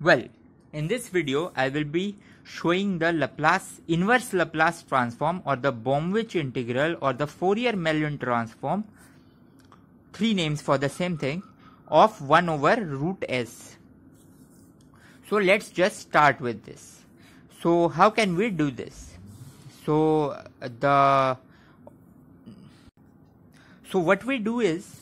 Well, in this video I will be showing the Laplace inverse Laplace transform or the Bromwich integral or the Fourier Mellon transform three names for the same thing of 1 over root s. So let's just start with this. So how can we do this? So uh, the so what we do is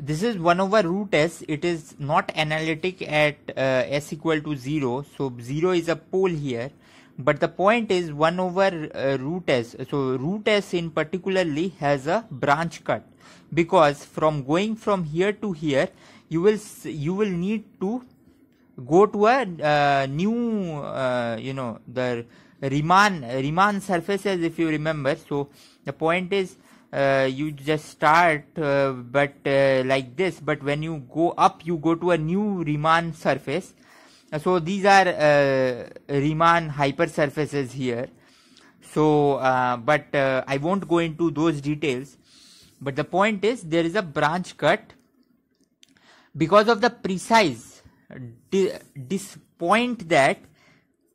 this is 1 over root s it is not analytic at uh, s equal to 0 so 0 is a pole here but the point is 1 over uh, root s so root s in particularly has a branch cut because from going from here to here you will you will need to go to a uh, new uh, you know the Riemann Riemann surfaces if you remember so the point is uh, you just start uh, but uh, like this but when you go up you go to a new Riemann surface uh, so these are uh, Riemann hypersurfaces here so uh, but I won't go into those details but the point is there is a branch cut because of the precise this point that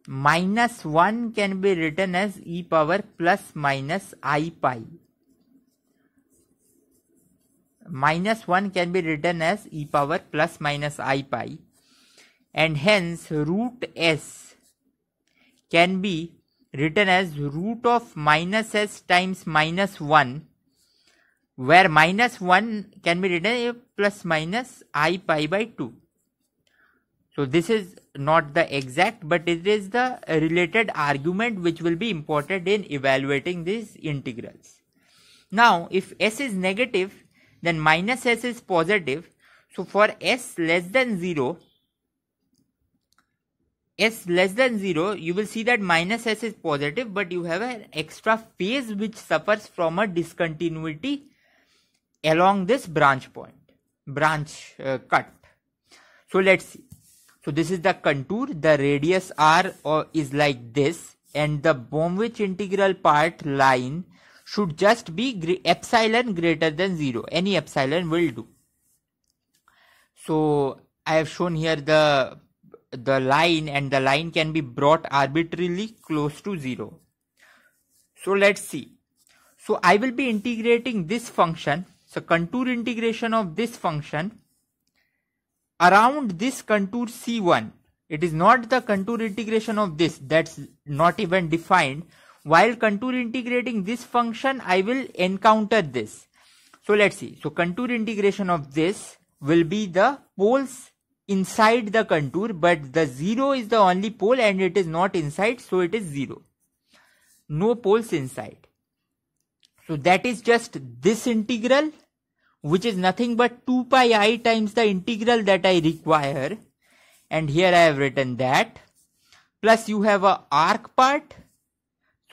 minus 1 can be written as e power plus minus i pi minus 1 can be written as e power plus minus i pi and hence root s can be written as root of minus s times minus 1 where minus 1 can be written as plus minus i pi by 2. So this is not the exact but it is the related argument which will be important in evaluating these integrals. Now if s is negative then minus s is positive. So for s less than 0, s less than 0, you will see that minus s is positive, but you have an extra phase which suffers from a discontinuity along this branch point, branch uh, cut. So let's see. So this is the contour, the radius r uh, is like this and the Bromwich integral part line should just be epsilon greater than 0 any epsilon will do so i have shown here the the line and the line can be brought arbitrarily close to 0 so let's see so i will be integrating this function so contour integration of this function around this contour c1 it is not the contour integration of this that's not even defined while contour integrating this function I will encounter this so let's see so contour integration of this will be the poles inside the contour but the 0 is the only pole and it is not inside so it is 0 no poles inside so that is just this integral which is nothing but 2 pi i times the integral that I require and here I have written that plus you have a arc part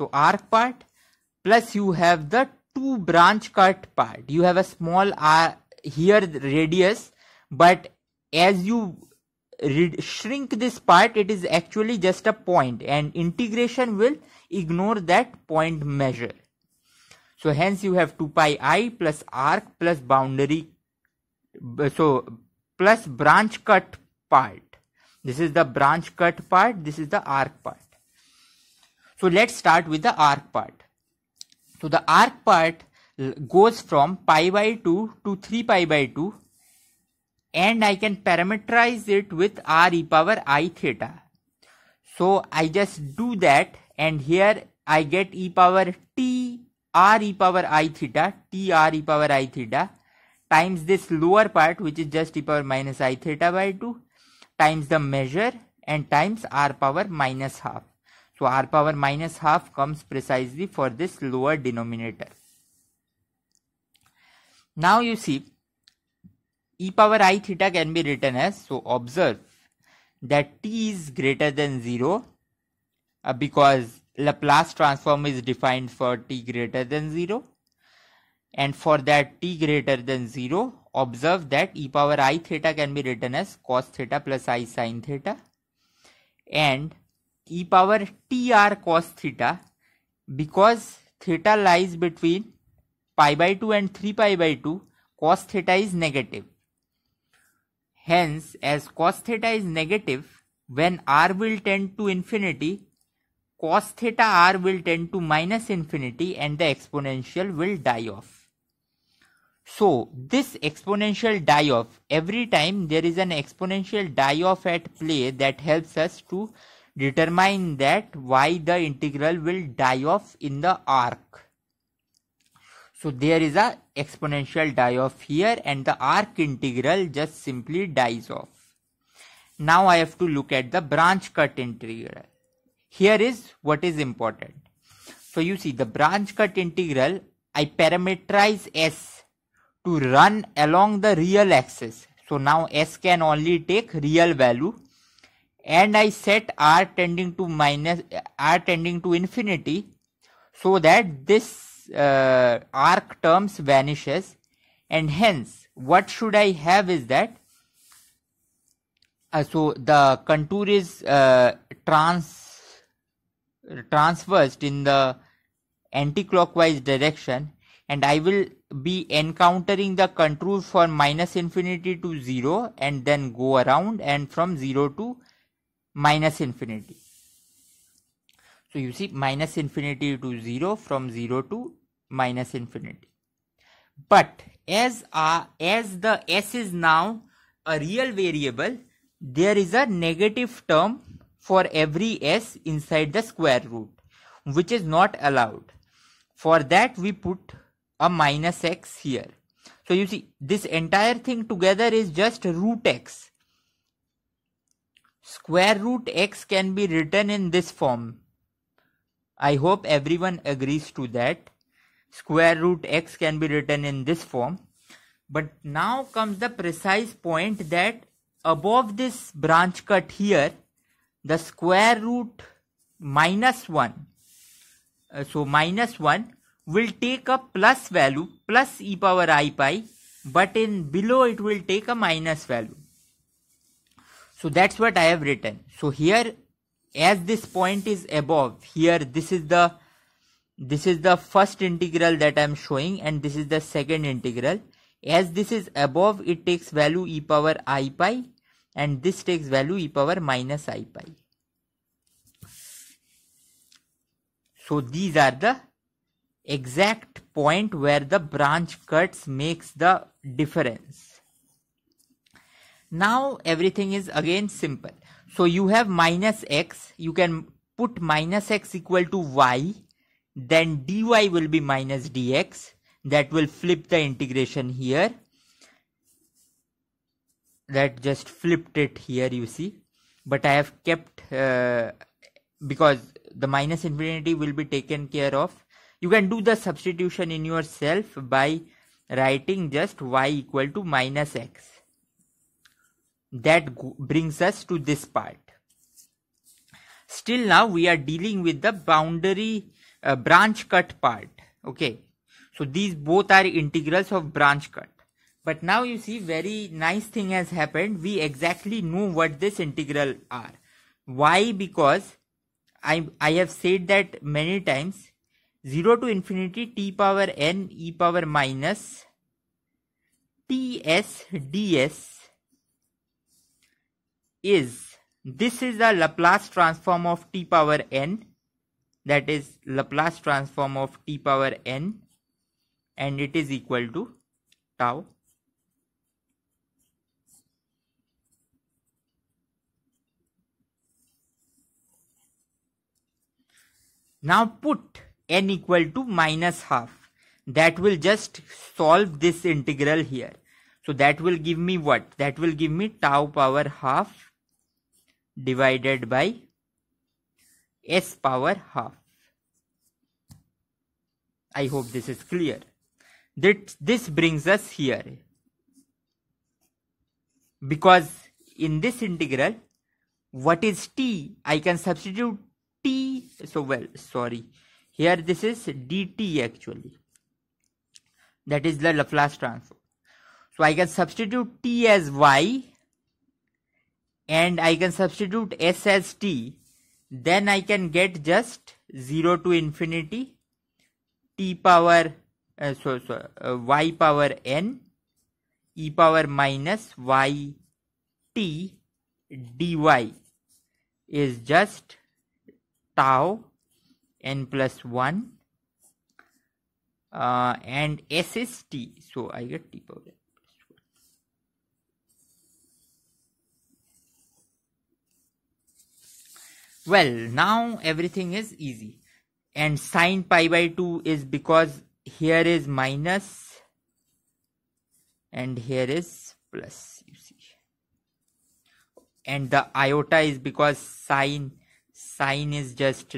तो arc part plus you have the two branch cut part you have a small r here radius but as you shrink this part it is actually just a point and integration will ignore that point measure so hence you have 2 pi i plus arc plus boundary so plus branch cut part this is the branch cut part this is the arc part so let's start with the arc part. So the arc part goes from pi by 2 to 3 pi by 2 and I can parameterize it with r e power i theta. So I just do that and here I get e power t r e power i theta t r e power i theta times this lower part which is just e power minus i theta by 2 times the measure and times r power minus half. So r power minus half comes precisely for this lower denominator. Now you see e power i theta can be written as so observe that t is greater than 0 uh, because Laplace transform is defined for t greater than 0 and for that t greater than 0 observe that e power i theta can be written as cos theta plus i sine theta and e power tr cos theta because theta lies between pi by 2 and 3 pi by 2 cos theta is negative hence as cos theta is negative when r will tend to infinity cos theta r will tend to minus infinity and the exponential will die off so this exponential die off every time there is an exponential die off at play that helps us to Determine that why the integral will die off in the arc. So there is a exponential die off here and the arc integral just simply dies off. Now I have to look at the branch cut integral. Here is what is important. So you see the branch cut integral I parameterize S to run along the real axis. So now S can only take real value and I set r tending to minus r tending to infinity so that this uh, arc terms vanishes and hence what should I have is that uh, so the contour is uh, trans transversed in the anticlockwise direction and I will be encountering the contour for minus infinity to 0 and then go around and from 0 to minus infinity. So you see minus infinity to 0 from 0 to minus infinity. But as, uh, as the s is now a real variable, there is a negative term for every s inside the square root which is not allowed. For that we put a minus x here. So you see this entire thing together is just root x Square root x can be written in this form. I hope everyone agrees to that. Square root x can be written in this form. But now comes the precise point that above this branch cut here, the square root minus 1, uh, so minus 1 will take a plus value plus e power i pi, but in below it will take a minus value so that's what i have written so here as this point is above here this is the this is the first integral that i am showing and this is the second integral as this is above it takes value e power i pi and this takes value e power minus i pi so these are the exact point where the branch cuts makes the difference now everything is again simple. So you have minus x, you can put minus x equal to y, then dy will be minus dx, that will flip the integration here. That just flipped it here you see, but I have kept uh, because the minus infinity will be taken care of. You can do the substitution in yourself by writing just y equal to minus x that brings us to this part still now we are dealing with the boundary uh, branch cut part okay so these both are integrals of branch cut but now you see very nice thing has happened we exactly know what this integral are why because i i have said that many times 0 to infinity t power n e power minus ts ds is this is the Laplace transform of t power n that is Laplace transform of t power n and it is equal to tau now put n equal to minus half that will just solve this integral here so that will give me what that will give me tau power half divided by s power half. I hope this is clear. That this brings us here. Because in this integral, what is t? I can substitute t. So, well, sorry. Here this is dt actually. That is the Laplace transform. So, I can substitute t as y and I can substitute s as t, then I can get just 0 to infinity t power uh, so, so uh, y power n e power minus y t dy is just tau n plus 1 uh, and s is t so I get t power n. well now everything is easy and sine pi by 2 is because here is minus and here is plus you see and the iota is because sine sine is just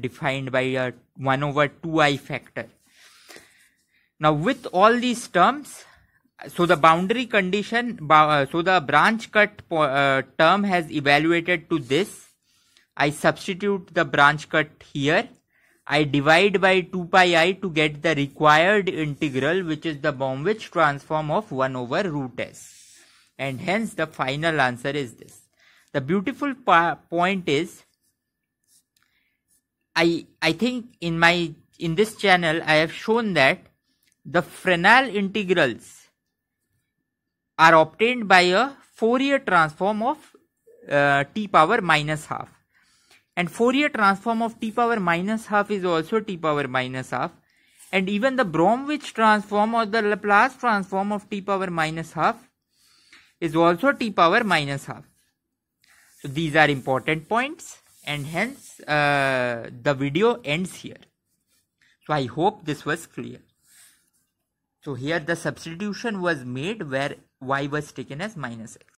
defined by a 1 over 2i factor now with all these terms so the boundary condition so the branch cut uh, term has evaluated to this I substitute the branch cut here. I divide by 2 pi i to get the required integral which is the Bromwich transform of 1 over root s. And hence the final answer is this. The beautiful point is I I think in my in this channel I have shown that the Fresnel integrals are obtained by a Fourier transform of uh, t power minus half and Fourier transform of t power minus half is also t power minus half and even the Bromwich transform or the Laplace transform of t power minus half is also t power minus half. So these are important points and hence uh, the video ends here. So I hope this was clear. So here the substitution was made where y was taken as minus x.